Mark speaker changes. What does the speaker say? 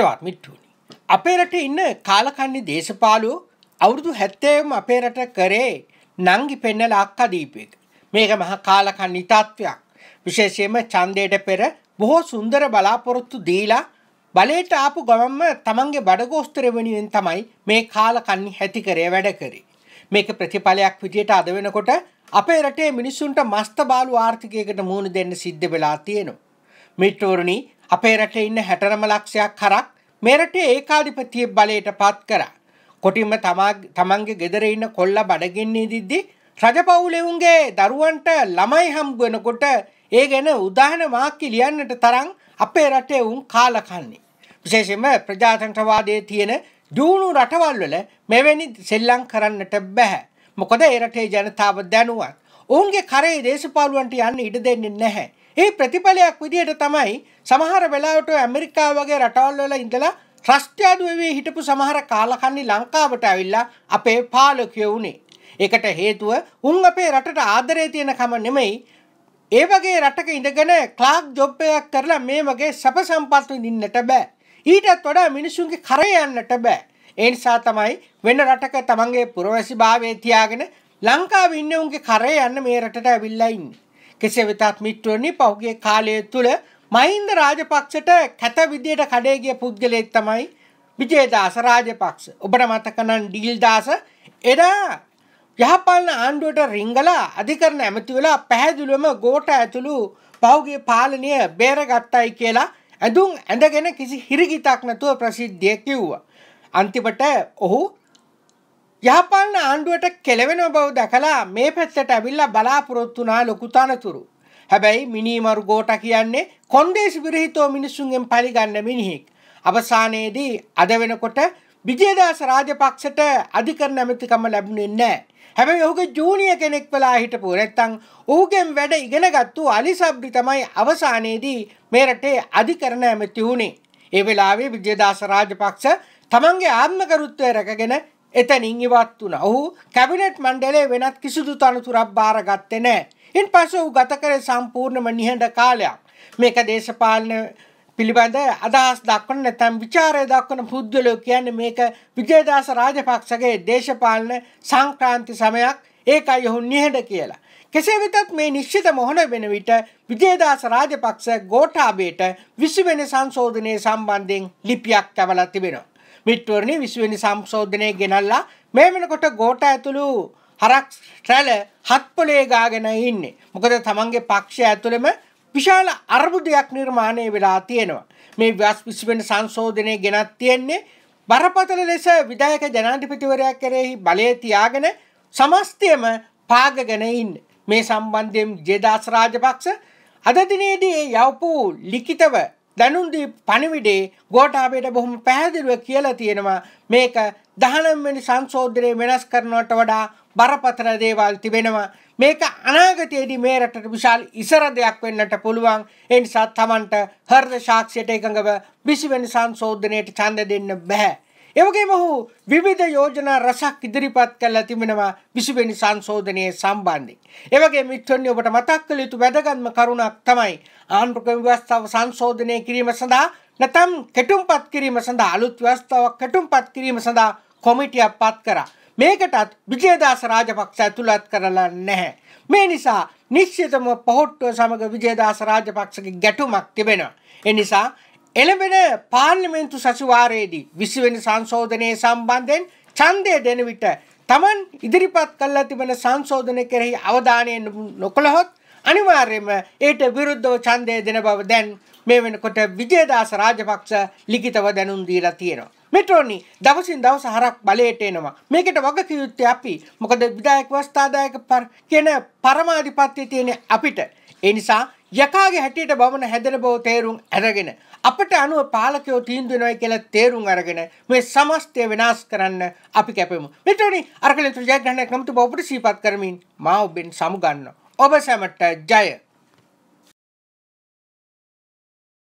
Speaker 1: හෙරවත් මිට්ටුවනි. අපේ රට ඉන්න කාලකන්නේ දේශපාලු අවුරුදු හැත්තේම අපේ රට කරේ නංගි පෙන්නල අක්කදීපයක. මේක මහ කාලකන්නේ තත්ත්වයක්. විශේෂයෙන්ම ඡන්දයට පෙර බොහෝ සුන්දර බලාපොරොත්තු දීලා බලයට ආපු ගමන්ම තමන්ගේ බඩගෝස්තර වෙනුවෙන් තමයි මේ කාලකන්නේ හැති කරේ වැඩ කරේ. මේක ප්‍රතිඵලයක් විදියට අද වෙනකොට අපේ රටේ මිනිස්සුන්ට මස්ත බාලු ආර්ථිකයකට මුහුණ දෙන්න සිද්ධ වෙලා තියෙනවා. මිට්ටෝරණී අපේ රටේ ඉන්න හැටරම ලක්ෂයක් කරක් මෙරටේ ඒකාධිපතිය බලයට පත් කරා. කොටින්ම තමන්ගේ ගෙදර ඉන්න කොල්ල බඩගින්නේ දිද්දි රජපවුලෙවුන්ගේ දරුවන්ට ළමයි හම්ගුවනකොට ඒ ගැන උදාහන මාක්කි ලියන්නට තරං අපේ රටේ උන් කාලකන්නේ. විශේෂම ප්‍රජාතන්ත්‍රවාදය තියෙන දූුණු රටවල්වල මෙවැනි සෙල්ලං කරන්නට බැහැ. මොකද ඒ රටේ ජනතාව දැනුවත්. ඔවුන්ගේ කරේ දේශපාලුවන්ට යන්න ඉඩ දෙන්නේ නැහැ. ඒ ප්‍රතිඵලයක් විදිහට තමයි සමහර වෙලාවට ඇමරිකාව වගේ රටවල් වල ඉඳලා ත්‍රස්තියාදු වෙවේ හිටපු සමහර කාලකන්ණි ලංකාවට ඇවිල්ලා අපේ පාලකයෝ වුණේ. ඒකට හේතුව උන් අපේ රටට ආදරය තියෙන කම නෙමෙයි. ඒ වගේ රටක ඉඳගෙන ක්ලාක් ජොබ් එකක් කරලා මේ වගේ සැප සම්පත් විඳින්නට බෑ. ඊටත් වඩා මිනිසුන්ගේ කරේ යන්නට බෑ. ඒ නිසා තමයි වෙන රටක තමන්ගේ පුරවැසිභාවය තියාගෙන ලංකාවේ ඉන්න උන්ගේ කරේ යන්න මේ රටට ඇවිල්ලා ඉන්නේ. කෙසේ වෙතත් මිත්‍රවනි පහුගේ කාලය තුළ මහින්ද රාජපක්ෂට කැත විදියට කඩේ ගිය පුද්ගලයෙක් තමයි විජේදාස රාජපක්ෂ. ඔබට මතක නම් ඩීල්දාස එදා යහපාලන ආණ්ඩුවට රිංගලා අධිකරණ ඇමති වෙලා පැහැදිලිවම ගෝඨ ඇතුළු පහුගේ පාලනය බේරගත්තයි කියලා ඇඳුම් ඇඳගෙන කිසි හිරිකිතක් නැතුව ප්‍රසිද්ධිය කිව්වා. අන්තිමට ඔහු යහපාලන ආණ්ඩුවට කෙලවෙන බව දැකලා මේ පැත්තට ඇවිල්ලා බලාපොරොත්තුනා ලොකු තනතුරු. හැබැයි මිනීමරු ගෝට කියන්නේ කොන්දේසි විරහිතෝ මිනිසුන්ගෙන් පරිගන්න මිනිහෙක්. අවසානයේදී අද වෙනකොට විජේදාස රාජපක්ෂට අධිකරණ ඇමතිකම ලැබුණේ නැහැ. හැබැයි ඔහුගේ ජූනියර් කෙනෙක් වෙලා හිටපු නැත්තම් ඔහුගෙන් වැඩ ඉගෙනගත්තු අලි සබ්රි තමයි අවසානයේදී මේ රටේ අධිකරණ ඇමති වුණේ. ඒ වෙලාවේ විජේදාස රාජපක්ෂ තමන්ගේ ආත්මකරුත්වය රැකගෙන එතනින් ඉවත් වුණ ඔහු කැබිනට් මණ්ඩලේ වෙනත් කිසිදු තනතුරක් භාරගත්තේ නෑ. ඉන් පසු ඔහු ගත කරේ සම්පූර්ණම නිහඬ කාලයක්. මේක දේශපාලන පිළිබඳ අදහස් දක්වන නැත්නම් ਵਿਚාරය දක්වන පුද්ගලයෝ කියන්නේ මේක විජේදාස රාජපක්ෂගේ දේශපාලන සංක්‍රාන්ති සමයක් ඒකයි ඔහු නිහඬ කියලා. කෙසේ වෙතත් මේ නිශ්චිත මොහොන වෙන විට විජේදාස රාජපක්ෂ ගෝඨාභයට 20 වෙනි සංශෝධනයේ සම්බන්ධයෙන් ලිපියක් තවලා තිබෙනවා. බිට්වරණි විශ්වනි සම්ශෝධනය ගෙනල්ලා මේ වෙනකොට ගෝට ඇතුළු හරක් රැල හත්පොලේ ගාගෙන ඉන්නේ. මොකද තමන්ගේ පක්ෂය ඇතුළෙම විශාල අර්බුදයක් නිර්මාණය වෙලා තියෙනවා. මේ ව්‍යස් විශ්වෙන් සංශෝධනය ගෙනත් තියෙන්නේ බරපතල ලෙස විදායක ජනාධිපතිවරයා කෙරෙහි බලය තියාගෙන සමස්තයම පාගගෙන ඉන්න. මේ සම්බන්ධයෙන් ජෙදාස් රාජපක්ෂ අද දිනේදී යවපු ලිඛිතව දනුන්දී පණිවිඩේ ගෝඨාභයට බොහොම පැහැදිලිව කියලා තියෙනවා මේක 19 වෙනි සංශෝධනයේ වෙනස් කරනවට වඩා බරපතල දේවල් තිබෙනවා මේක අනාගතයේදී මේ රටට විශාල ඉසර දෙයක් වෙන්නට පුළුවන් ඒ නිසා තමන්ට හෘද සාක්ෂියට එකඟව 20 වෙනි සංශෝධනයට ඡන්ද දෙන්න බෑ එවගේම ඔහු විවිධ යෝජනා රසක් ඉදිරිපත් කරලා තිබෙනවා විසිවෙනි සංශෝධනයේ සම්බන්ධයෙන්. එවගේ මිත්‍රොනි ඔබට මතක් කළ යුතු වැදගත්ම කරුණක් තමයි ආණ්ඩුක ව්‍යවස්ථාව සංශෝධනය කිරීම සඳහා නැතම් කෙටුම්පත් කිරීම සඳහා අලුත් ව්‍යවස්ථාවක් කෙටුම්පත් කිරීම සඳහා කොමිටියක් පත් කරා. මේකටත් විජේදාස රාජපක්ෂ ඇතුළත් කරලා නැහැ. මේ නිසා නිශ්චිතම පොහොට්ටුව සමග විජේදාස රාජපක්ෂගේ ගැටුමක් තිබෙනවා. එනිසා එළඹෙන පාර්ලිමේන්තු සැසිවාරයේදී විසිවෙනි සංශෝධනය සම්බන්ධයෙන් ඡන්දය දෙන විට Taman ඉදිරිපත් කළා තිබෙන සංශෝධන කෙරෙහි අවධානය නොකළහොත් අනිවාර්යයෙන්ම ඒට විරුද්ධව ඡන්දය දෙන බව දැන් මේ වෙනකොට විජේදාස රාජපක්ෂ ලිඛිතව දැනුම් දීලා තියෙනවා. මෙට්‍රෝනි දවසින් දවස හරක් බලයට එනවා. මේකට වග කිය යුත්තේ අපි. මොකද විධායක වස්ථාදායක කියන පරමාධිපත්‍යය තියෙන අපිට. ඒ නිසා යකාගේ හැටියට බවන හැදෙන බව තේරුම් අරගෙන අපට අනුව පාලකයෝ තීන්දුව වෙනවා කියලා තේරුම් අරගෙන මේ සමස්තය වෙනස් කරන්න අපි කැපෙමු. මෙතනනි අරකලිත ජයග්‍රහණ කමිටුව ඔබට සිහිපත් කරමින් මා ඔබෙන් සමුගන්නවා. ඔබ සැමට ජය